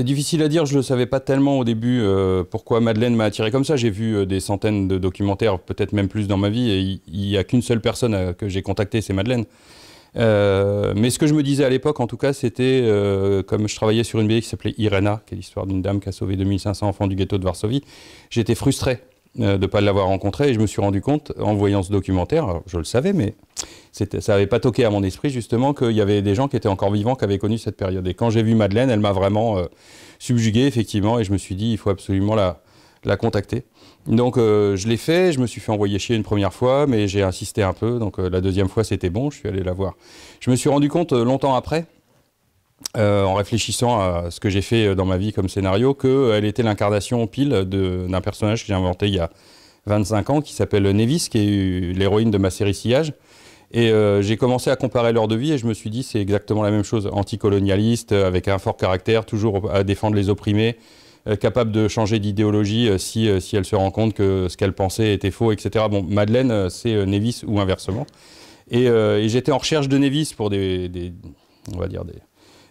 C'est difficile à dire, je ne savais pas tellement au début euh, pourquoi Madeleine m'a attiré comme ça. J'ai vu euh, des centaines de documentaires, peut-être même plus dans ma vie, et il n'y a qu'une seule personne euh, que j'ai contactée, c'est Madeleine. mais ce que je me disais à l'époque, en tout cas, c'était, comme je travaillais sur une BD qui s'appelait Irena, qui est l'histoire d'une dame qui a sauvé 2500 enfants du ghetto de Varsovie, j'étais frustré euh, de ne pas l'avoir rencontré. Et je me suis rendu compte, en voyant ce documentaire, je le savais, mais ça n'avait pas toqué à mon esprit, justement, qu'il y avait des gens qui étaient encore vivants, qui avaient connu cette période. Et quand j'ai vu Madeleine, elle m'a vraiment euh, subjugué, effectivement, et je me suis dit, il faut absolument la, contacter. Donc euh, je l'ai fait, je me suis fait envoyer chier une première fois, mais j'ai insisté un peu, donc la deuxième fois c'était bon, je suis allé la voir. Je me suis rendu compte longtemps après, euh, en réfléchissant à ce que j'ai fait euh, dans ma vie comme scénario, qu'elle euh, était l'incarnation pile d'un personnage que j'ai inventé il y a 25 ans, qui s'appelle Nevis, qui est l'héroïne de ma série Sillage. Et j'ai commencé à comparer leur de vie et je me suis dit c'est exactement la même chose, anticolonialiste, avec un fort caractère, toujours à défendre les opprimés, capable de changer d'idéologie si, si, elle se rend compte que ce qu'elle pensait était faux, etc. Bon, Madeleine, c'est Nevis ou inversement. Et, j'étais en recherche de Nevis pour des on va dire, des,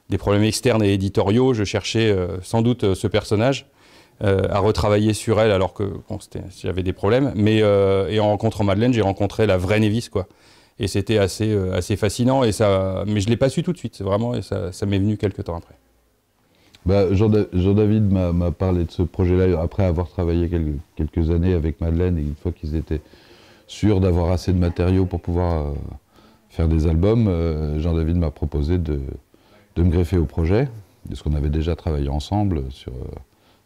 des problèmes externes et éditoriaux. Je cherchais euh, sans doute euh, ce personnage euh, à retravailler sur elle alors que bon, j'avais des problèmes. Mais et en rencontrant Madeleine, j'ai rencontré la vraie Nevis, quoi. Et c'était assez, assez fascinant. Et ça, mais je ne l'ai pas su tout de suite, c'est vraiment, et ça, m'est venu quelques temps après. Bah, Jean-David m'a parlé de ce projet-là après avoir travaillé quelques, années avec Madeleine et une fois qu'ils étaient sûrs d'avoir assez de matériaux pour pouvoir faire des albums, Jean-David m'a proposé de, de me greffer au projet, parce qu'on avait déjà travaillé ensemble sur, euh,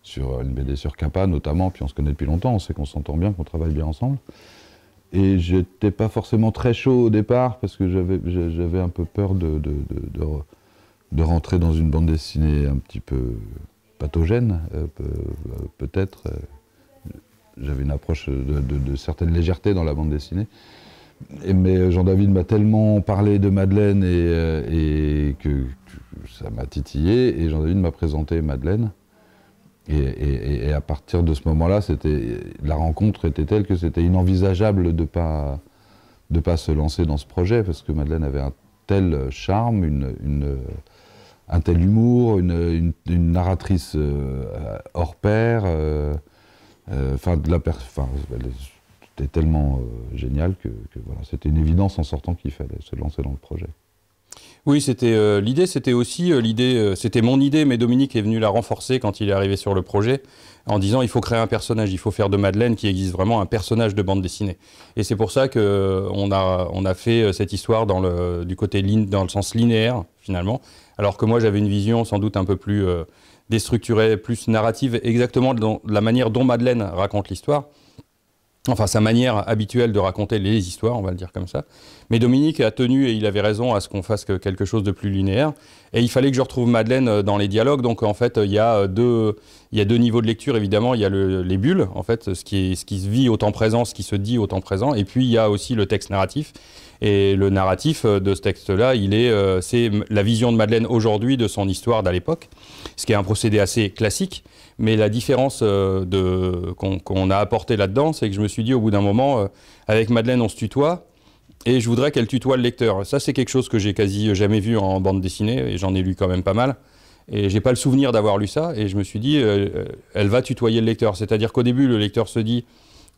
sur une BD sur Kappa notamment, puis on se connaît depuis longtemps, on sait qu'on s'entend bien, qu'on travaille bien ensemble. Et j'étais pas forcément très chaud au départ, parce que j'avais un peu peur de, rentrer dans une bande dessinée un petit peu pathogène, euh, euh, peut-être. J'avais une approche de, certaine légèreté dans la bande dessinée mais Jean-David m'a tellement parlé de Madeleine et, euh, et que, ça m'a titillé. Et Jean-David m'a présenté Madeleine. Et, à partir de ce moment-là, c'était la rencontre était telle que c'était inenvisageable de pas de pas se lancer dans ce projet parce que Madeleine avait un tel charme, une, un tel humour, une, narratrice euh, hors pair. Euh, enfin, de la c'était tellement euh, génial que, voilà, c'était une évidence en sortant qu'il fallait se lancer dans le projet. Oui, c'était euh, l'idée, c'était aussi euh, l'idée, c'était mon idée, mais Dominique est venu la renforcer quand il est arrivé sur le projet en disant il faut créer un personnage, il faut faire de Madeleine qui existe vraiment un personnage de bande dessinée. Et c'est pour ça que on a on a fait cette histoire dans du côté dans le sens linéaire finalement, alors que moi j'avais une vision sans doute un peu plus déstructurée, plus narrative, exactement de la manière dont Madeleine raconte l'histoire enfin sa manière habituelle de raconter les histoires, on va le dire comme ça. Mais Dominique a tenu, et il avait raison, à ce qu'on fasse quelque chose de plus linéaire. Et il fallait que je retrouve Madeleine euh, dans les dialogues. Donc en fait, euh, euh, il y a deux, niveaux de lecture, évidemment. Il y a les bulles, en fait, ce qui, ce qui se vit au temps présent, ce qui se dit au temps présent. Et puis il y a aussi le texte narratif. Et le narratif euh, de ce texte-là, euh, c'est la vision de Madeleine aujourd'hui de son histoire d'à l'époque, ce qui est un procédé assez classique. Mais la différence euh, qu'on, a apporté là-dedans, c'est que je me suis dit au bout d'un moment, avec Madeleine, on se tutoie. Et je voudrais qu'elle tutoie le lecteur. Ça, c'est quelque chose que j'ai quasi jamais vu en bande dessinée, et j'en ai lu quand même pas mal. Et j'ai pas le souvenir d'avoir lu ça. Et je me suis dit, elle va tutoyer le lecteur. C'est-à-dire qu'au début, le lecteur se dit,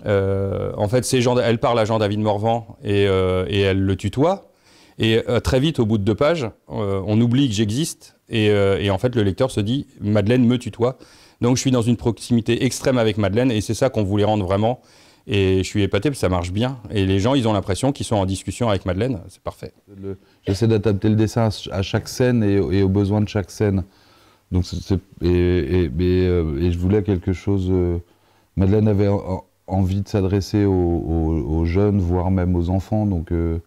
euh, en fait, elle parle à Jean-David Morvan et, euh, elle le tutoie. Et euh, très vite, au bout de deux pages, on oublie que j'existe. Et, en fait, le lecteur se dit Madeleine me tutoie. Donc, je suis dans une proximité extrême avec Madeleine et c'est ça qu'on voulait rendre vraiment. Et je suis épaté parce que ça marche bien. Et les gens, ils ont l'impression qu'ils sont en discussion avec Madeleine. C'est parfait. J'essaie d'adapter le dessin à chaque scène et, aux besoins de chaque scène. Donc, et, je voulais quelque chose. Madeleine avait envie de s'adresser aux, jeunes, voire même aux enfants. Donc, euh,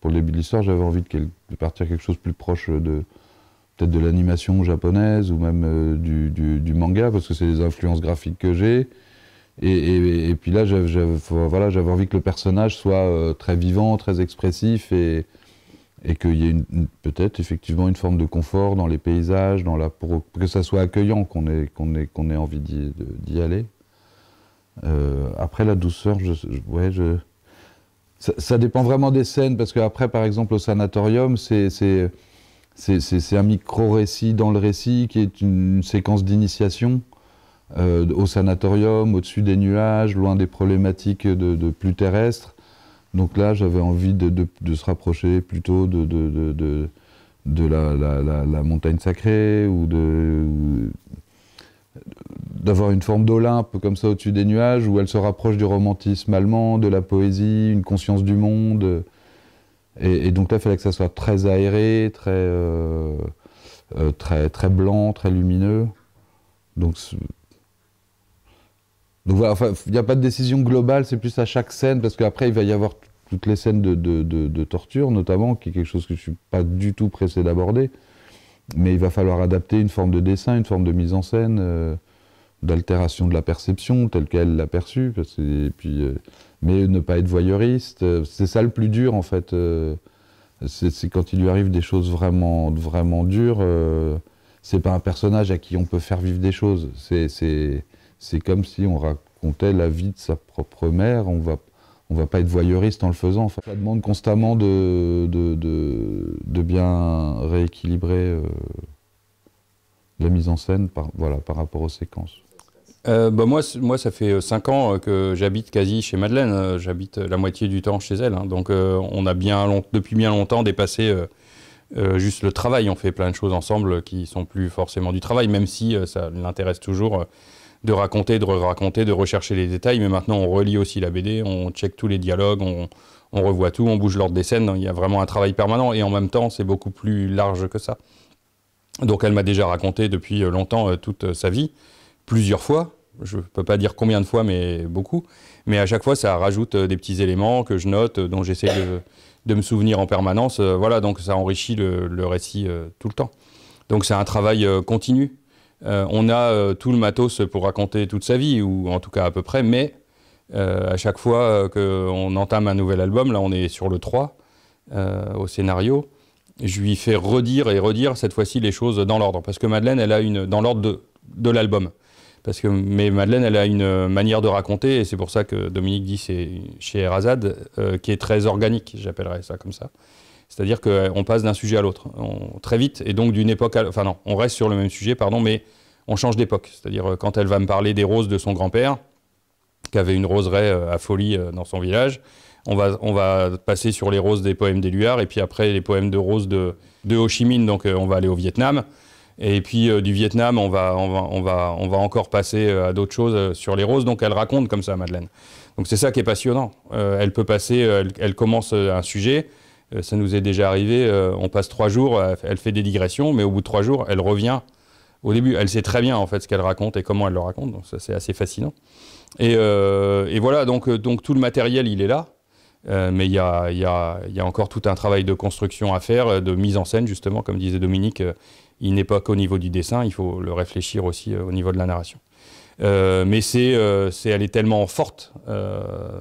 pour le début de l'histoire, j'avais envie de, partir quelque chose de plus proche de peut-être de l'animation japonaise ou même euh, du, manga, parce que c'est les influences graphiques que j'ai. Et, puis là, j'avais envie que le personnage soit euh, très vivant, très expressif et, et qu'il y ait peut-être effectivement une forme de confort dans les paysages, dans la, pour que ça soit accueillant, qu'on ait, ait envie d'y aller. Euh, après, la douceur, je, ouais, Ça, dépend vraiment des scènes, parce qu'après, par exemple, au sanatorium, c'est un micro-récit dans le récit qui est une, séquence d'initiation. Euh, au sanatorium, au-dessus des nuages, loin des problématiques de, plus terrestres. Donc là, j'avais envie de, se rapprocher plutôt de, la, la, la, montagne sacrée ou de, d'avoir une forme d'Olympe comme ça au-dessus des nuages, où elle se rapproche du romantisme allemand, de la poésie, une conscience du monde. Et, donc là, il fallait que ça soit très aéré, très, euh, euh, très, très blanc, très lumineux. Donc, donc voilà, il n'y a pas de décision globale, c'est plus à chaque scène, parce qu'après, il va y avoir toutes les scènes de, torture, notamment, qui est quelque chose que je ne suis pas du tout pressé d'aborder. Mais il va falloir adapter une forme de dessin, une forme de mise en scène. Euh, d'altération de la perception telle qu'elle l'a perçue, puis, euh, mais ne pas être voyeuriste, euh, c'est ça le plus dur en fait. Euh, c'est quand il lui arrive des choses vraiment, vraiment dures, c'est pas un personnage à qui on peut faire vivre des choses. C'est comme si on racontait la vie de sa propre mère, on va on va pas être voyeuriste en le faisant. ça demande constamment de, de, de, bien rééquilibrer la mise en scène par, voilà, par rapport aux séquences. Euh, bah, moi, ça fait 5 euh, ans euh, que j'habite quasi chez Madeleine. J'habite la moitié du temps chez elle. Hein. Donc, on a bien depuis bien longtemps dépassé juste le travail. On fait plein de choses ensemble qui sont plus forcément du travail, même si ça l'intéresse toujours de raconter, de raconter, de rechercher les détails. Mais maintenant, on relit aussi la BD, on check tous les dialogues, on, on revoit tout, on bouge l'ordre des scènes. Il y a vraiment un travail permanent. Et en même temps, c'est beaucoup plus large que ça. Donc, elle m'a déjà raconté depuis longtemps toute sa vie plusieurs fois, je ne peux pas dire combien de fois, mais beaucoup. Mais à chaque fois, ça rajoute euh, des petits éléments que je note, euh, dont j'essaie de, me souvenir en permanence. Euh, voilà, donc ça enrichit le, récit tout le temps. Donc c'est un travail continu. on a tout le matos pour raconter toute sa vie, ou en tout cas à peu près, mais à chaque fois qu'on entame un nouvel album, là on est sur le 3, au scénario, je lui fais redire et redire cette fois-ci les choses dans l'ordre. Parce que Madeleine, elle a une. dans l'ordre de l'album. Parce que, mais Madeleine, elle a une euh, manière de raconter, et c'est pour ça que Dominique dit c'est chez Razad, euh, qui est très organique, j'appellerais ça comme ça. C'est-à-dire qu'on euh, passe d'un sujet à l'autre, très vite, et donc d'une époque à Enfin non, on reste sur le même sujet, pardon, mais on change d'époque. C'est-à-dire quand elle va me parler des roses de son grand-père, qui avait une roseraie à folie dans son village, on va, on va, passer sur les roses des poèmes d'Éluard et puis après les poèmes de roses de, de Ho Chi Minh, donc on va aller au Vietnam. Et puis euh, du Vietnam, on va, on, va, on, va, on va encore passer euh, à d'autres choses euh, sur les roses. Donc elle raconte comme ça, Madeleine. Donc c'est ça qui est passionnant. elle peut passer, elle, commence un sujet, ça nous est déjà arrivé, on passe trois jours, elle fait des digressions, mais au bout de trois jours, elle revient au début. Elle sait très bien en fait ce qu'elle raconte et comment elle le raconte, donc ça c'est assez fascinant. Et, et voilà, donc, donc tout le matériel, il est là. Euh, mais il y a, encore tout un travail de construction à faire, euh, de mise en scène, justement, comme disait Dominique, euh, il n'est pas qu'au niveau du dessin, il faut le réfléchir aussi au niveau de la narration. mais c'est, elle est tellement forte,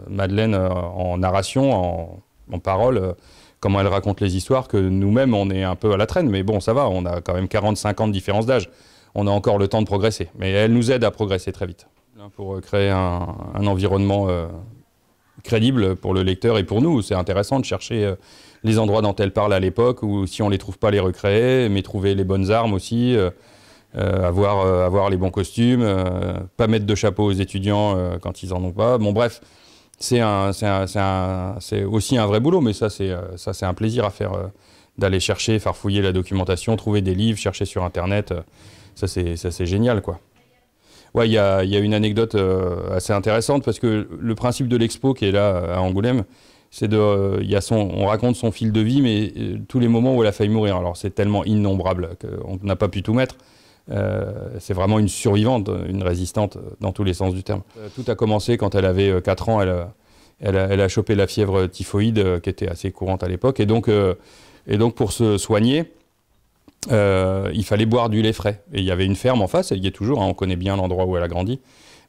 Madeleine, en narration, en, parole, comment elle raconte les histoires, que nous-mêmes, on est un peu à la traîne. Mais bon, ça va, on a quand même 40-50 différences de différence d'âge. On a encore le temps de progresser. Mais elle nous aide à progresser très vite hein, pour créer un, un environnement crédible pour le lecteur et pour nous. C'est intéressant de chercher euh, les endroits dont elle parle à l'époque, ou si on ne les trouve pas, les recréer, mais trouver les bonnes armes aussi, euh, euh, avoir, avoir les bons costumes, pas mettre de chapeau aux étudiants quand ils n'en ont pas. Bon, bref, c'est aussi un vrai boulot, mais ça, c'est un plaisir à faire, d'aller chercher, farfouiller la documentation, trouver des livres, chercher sur Internet. ça, c'est génial, quoi. Ouais, il y a, une anecdote euh, assez intéressante parce que le principe de l'expo qui est là euh, à Angoulême, c'est de, euh, il y a son, on raconte son fil de vie, mais tous les moments où elle a failli mourir. Alors c'est tellement innombrable qu'on n'a pas pu tout mettre. c'est vraiment une survivante, une résistante dans tous les sens du terme. Tout a commencé quand elle avait 4 ans, elle, elle, a, chopé la fièvre typhoïde qui était assez courante à l'époque. Et donc, et donc pour se soigner, euh, il fallait boire du lait frais. Et il y avait une ferme en face, elle y est toujours, hein, on connaît bien l'endroit où elle a grandi.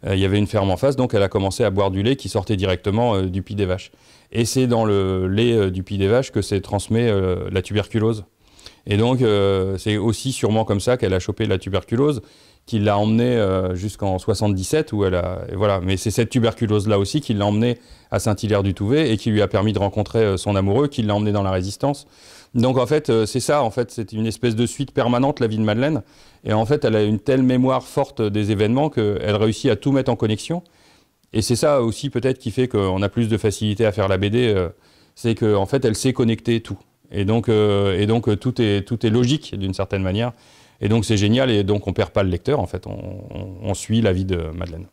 Euh, il y avait une ferme en face, donc elle a commencé à boire du lait qui sortait directement euh, du pied des vaches. Et c'est dans le lait du pied des vaches que s'est transmet la tuberculose. Et donc, c'est aussi sûrement comme ça qu'elle a chopé la tuberculose qui l'a emmenée euh, jusqu'en 77 où elle a voilà mais c'est cette tuberculose là aussi qui l'a emmenée à Saint-Hilaire-du-Touvet et qui lui a permis de rencontrer euh, son amoureux qui l'a emmenée dans la résistance. Donc en fait euh, c'est ça en fait c'est une espèce de suite permanente la vie de Madeleine et en fait elle a une telle mémoire forte des événements qu'elle réussit à tout mettre en connexion et c'est ça aussi peut-être qui fait qu'on a plus de facilité à faire la BD c'est qu'en fait elle sait connecter tout et donc et donc tout est tout est logique d'une certaine manière et donc c'est génial et donc on perd pas le lecteur en fait, on, on, on suit la vie de Madeleine.